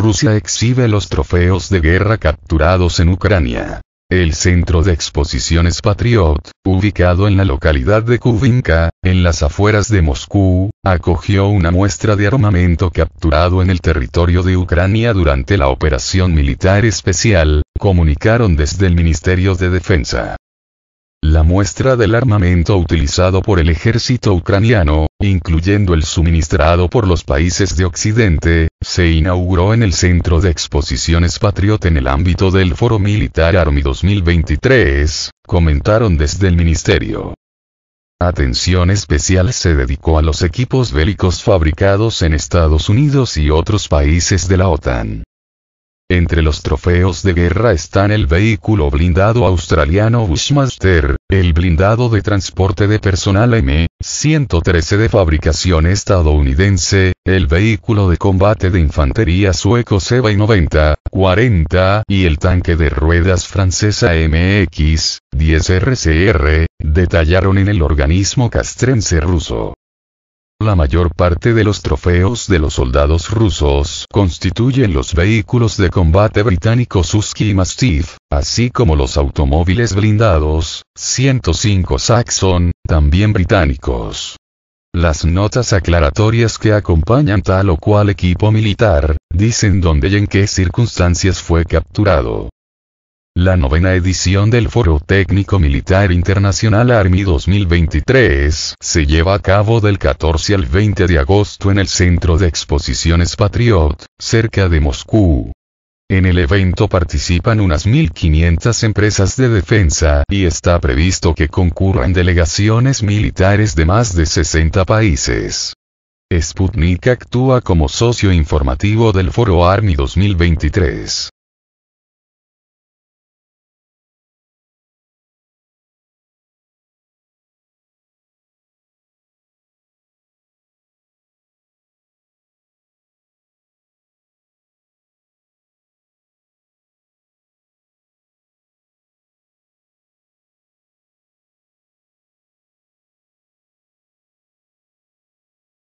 Rusia exhibe los trofeos de guerra capturados en Ucrania. El Centro de Exposiciones Patriot, ubicado en la localidad de Kubinka, en las afueras de Moscú, acogió una muestra de armamento capturado en el territorio de Ucrania durante la operación militar especial, comunicaron desde el Ministerio de Defensa. La muestra del armamento utilizado por el ejército ucraniano, incluyendo el suministrado por los países de Occidente, se inauguró en el Centro de Exposiciones Patriot en el ámbito del Foro Militar Army 2023, comentaron desde el ministerio. Atención especial se dedicó a los equipos bélicos fabricados en Estados Unidos y otros países de la OTAN. Entre los trofeos de guerra están el vehículo blindado australiano Bushmaster, el blindado de transporte de personal M-113 de fabricación estadounidense, el vehículo de combate de infantería sueco Seba 90, 40 y el tanque de ruedas francesa MX-10RCR, detallaron en el organismo castrense ruso. La mayor parte de los trofeos de los soldados rusos constituyen los vehículos de combate británicos Suzuki y Mastiff, así como los automóviles blindados, 105 Saxon, también británicos. Las notas aclaratorias que acompañan tal o cual equipo militar, dicen dónde y en qué circunstancias fue capturado. La novena edición del Foro Técnico Militar Internacional Army 2023 se lleva a cabo del 14 al 20 de agosto en el Centro de Exposiciones Patriot, cerca de Moscú. En el evento participan unas 1.500 empresas de defensa y está previsto que concurran delegaciones militares de más de 60 países. Sputnik actúa como socio informativo del Foro Army 2023.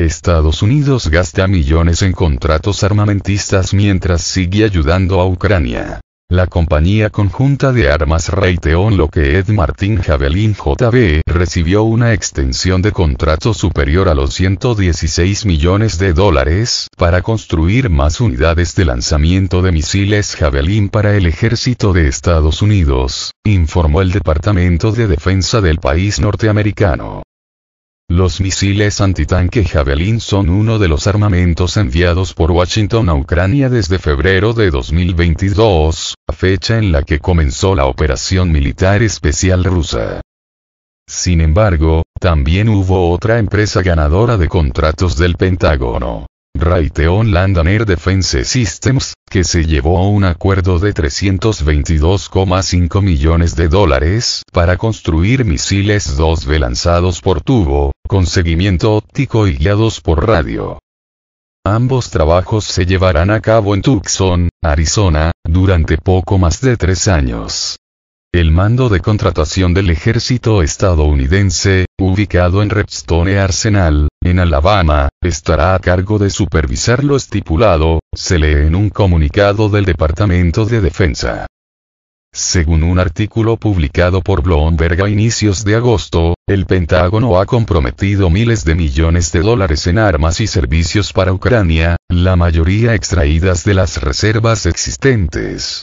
Estados Unidos gasta millones en contratos armamentistas mientras sigue ayudando a Ucrania. La compañía conjunta de armas Raytheon Ed Martin Javelin JB recibió una extensión de contrato superior a los 116 millones de dólares para construir más unidades de lanzamiento de misiles Javelin para el ejército de Estados Unidos, informó el Departamento de Defensa del país norteamericano. Los misiles antitanque Javelin son uno de los armamentos enviados por Washington a Ucrania desde febrero de 2022, fecha en la que comenzó la operación militar especial rusa. Sin embargo, también hubo otra empresa ganadora de contratos del Pentágono. Raytheon Land Air Defense Systems, que se llevó a un acuerdo de 322,5 millones de dólares para construir misiles 2B lanzados por tubo, con seguimiento óptico y guiados por radio. Ambos trabajos se llevarán a cabo en Tucson, Arizona, durante poco más de tres años. El mando de contratación del ejército estadounidense, ubicado en Redstone Arsenal, en Alabama, estará a cargo de supervisar lo estipulado, se lee en un comunicado del Departamento de Defensa. Según un artículo publicado por Bloomberg a inicios de agosto, el Pentágono ha comprometido miles de millones de dólares en armas y servicios para Ucrania, la mayoría extraídas de las reservas existentes.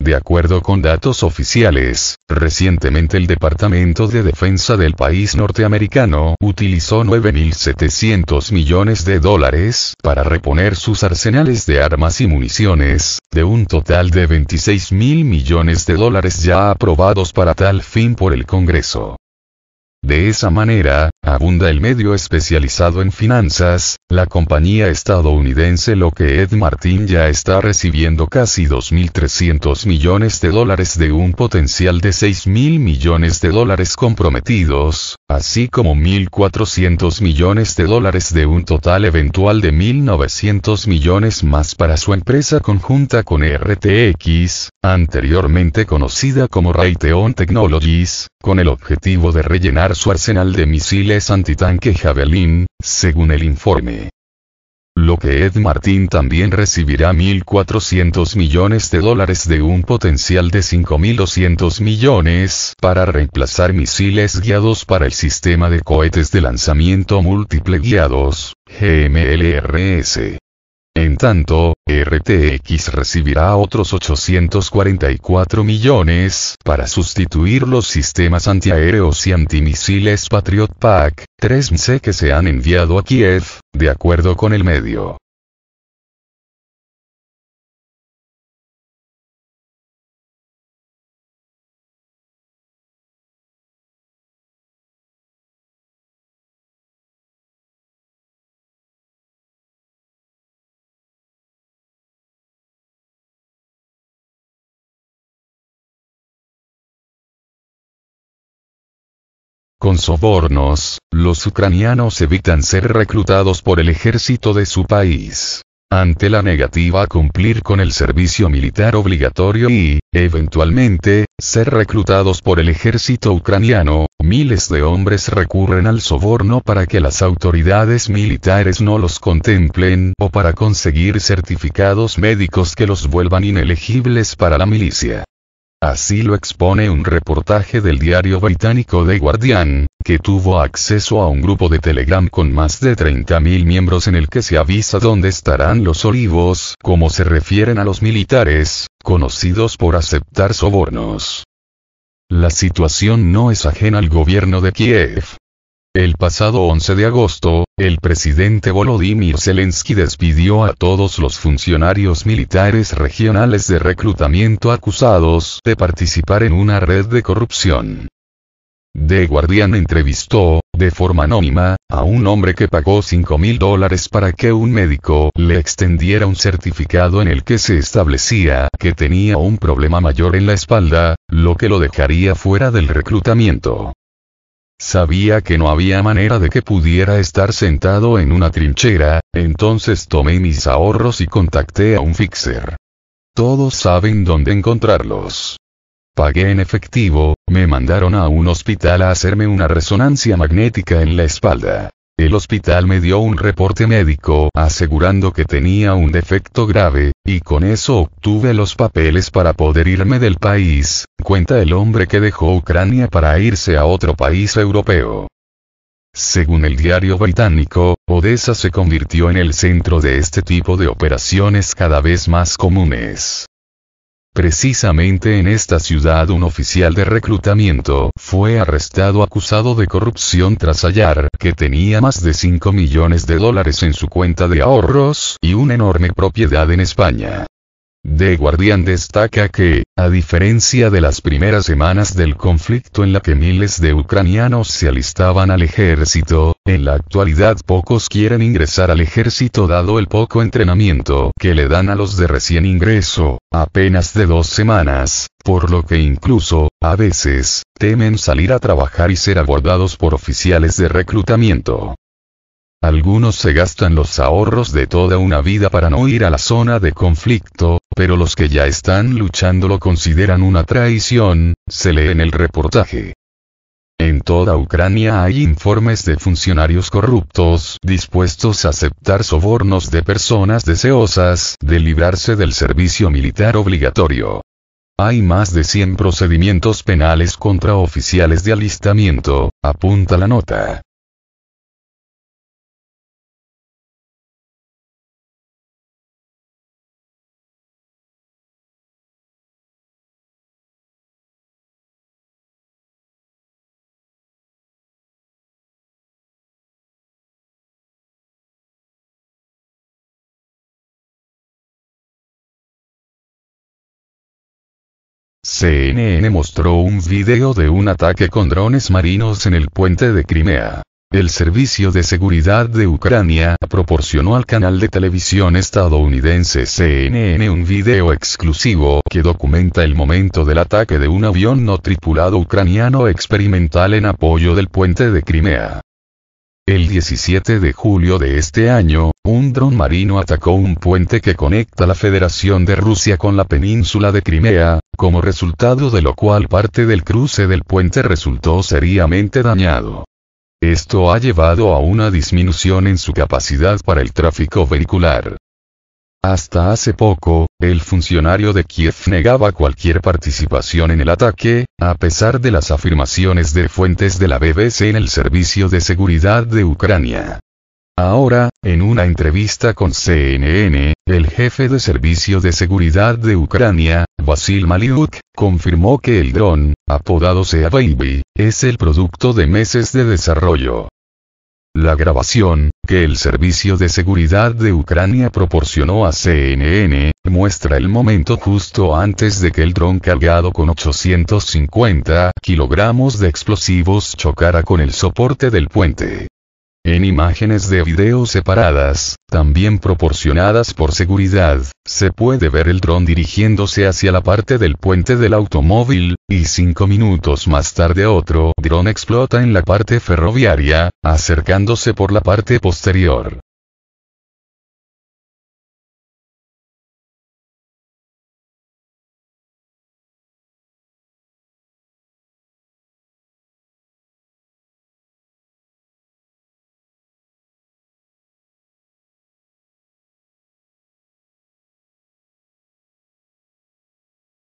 De acuerdo con datos oficiales, recientemente el Departamento de Defensa del país norteamericano utilizó 9.700 millones de dólares para reponer sus arsenales de armas y municiones, de un total de 26.000 millones de dólares ya aprobados para tal fin por el Congreso. De esa manera, abunda el medio especializado en finanzas, la compañía estadounidense lo Ed Martin ya está recibiendo casi 2.300 millones de dólares de un potencial de 6.000 millones de dólares comprometidos, así como 1.400 millones de dólares de un total eventual de 1.900 millones más para su empresa conjunta con RTX, anteriormente conocida como Raytheon Technologies, con el objetivo de rellenar su arsenal de misiles antitanque Javelin, según el informe. Lo que Ed Martin también recibirá 1.400 millones de dólares de un potencial de 5.200 millones para reemplazar misiles guiados para el sistema de cohetes de lanzamiento múltiple guiados, GMLRS. En tanto, RTX recibirá otros 844 millones para sustituir los sistemas antiaéreos y antimisiles Patriot Pack 3C que se han enviado a Kiev, de acuerdo con el medio. Con sobornos, los ucranianos evitan ser reclutados por el ejército de su país. Ante la negativa a cumplir con el servicio militar obligatorio y, eventualmente, ser reclutados por el ejército ucraniano, miles de hombres recurren al soborno para que las autoridades militares no los contemplen o para conseguir certificados médicos que los vuelvan inelegibles para la milicia. Así lo expone un reportaje del diario británico The Guardian, que tuvo acceso a un grupo de Telegram con más de 30.000 miembros en el que se avisa dónde estarán los olivos, como se refieren a los militares, conocidos por aceptar sobornos. La situación no es ajena al gobierno de Kiev, el pasado 11 de agosto, el presidente Volodymyr Zelensky despidió a todos los funcionarios militares regionales de reclutamiento acusados de participar en una red de corrupción. The Guardian entrevistó, de forma anónima, a un hombre que pagó 5 mil dólares para que un médico le extendiera un certificado en el que se establecía que tenía un problema mayor en la espalda, lo que lo dejaría fuera del reclutamiento. Sabía que no había manera de que pudiera estar sentado en una trinchera, entonces tomé mis ahorros y contacté a un fixer. Todos saben dónde encontrarlos. Pagué en efectivo, me mandaron a un hospital a hacerme una resonancia magnética en la espalda. El hospital me dio un reporte médico asegurando que tenía un defecto grave, y con eso obtuve los papeles para poder irme del país, cuenta el hombre que dejó Ucrania para irse a otro país europeo. Según el diario británico, Odessa se convirtió en el centro de este tipo de operaciones cada vez más comunes. Precisamente en esta ciudad un oficial de reclutamiento fue arrestado acusado de corrupción tras hallar que tenía más de 5 millones de dólares en su cuenta de ahorros y una enorme propiedad en España. The Guardian destaca que, a diferencia de las primeras semanas del conflicto en la que miles de ucranianos se alistaban al ejército, en la actualidad pocos quieren ingresar al ejército dado el poco entrenamiento que le dan a los de recién ingreso, apenas de dos semanas, por lo que incluso, a veces, temen salir a trabajar y ser abordados por oficiales de reclutamiento. Algunos se gastan los ahorros de toda una vida para no ir a la zona de conflicto, pero los que ya están luchando lo consideran una traición, se lee en el reportaje. En toda Ucrania hay informes de funcionarios corruptos dispuestos a aceptar sobornos de personas deseosas de librarse del servicio militar obligatorio. Hay más de 100 procedimientos penales contra oficiales de alistamiento, apunta la nota. CNN mostró un video de un ataque con drones marinos en el puente de Crimea. El Servicio de Seguridad de Ucrania proporcionó al canal de televisión estadounidense CNN un video exclusivo que documenta el momento del ataque de un avión no tripulado ucraniano experimental en apoyo del puente de Crimea. El 17 de julio de este año, un dron marino atacó un puente que conecta la Federación de Rusia con la península de Crimea, como resultado de lo cual parte del cruce del puente resultó seriamente dañado. Esto ha llevado a una disminución en su capacidad para el tráfico vehicular. Hasta hace poco, el funcionario de Kiev negaba cualquier participación en el ataque, a pesar de las afirmaciones de fuentes de la BBC en el Servicio de Seguridad de Ucrania. Ahora, en una entrevista con CNN, el jefe de Servicio de Seguridad de Ucrania, Vasil Maliuk, confirmó que el dron, apodado Sea Baby, es el producto de meses de desarrollo. La grabación, que el Servicio de Seguridad de Ucrania proporcionó a CNN, muestra el momento justo antes de que el dron cargado con 850 kilogramos de explosivos chocara con el soporte del puente en imágenes de video separadas, también proporcionadas por seguridad, se puede ver el dron dirigiéndose hacia la parte del puente del automóvil, y cinco minutos más tarde otro dron explota en la parte ferroviaria, acercándose por la parte posterior.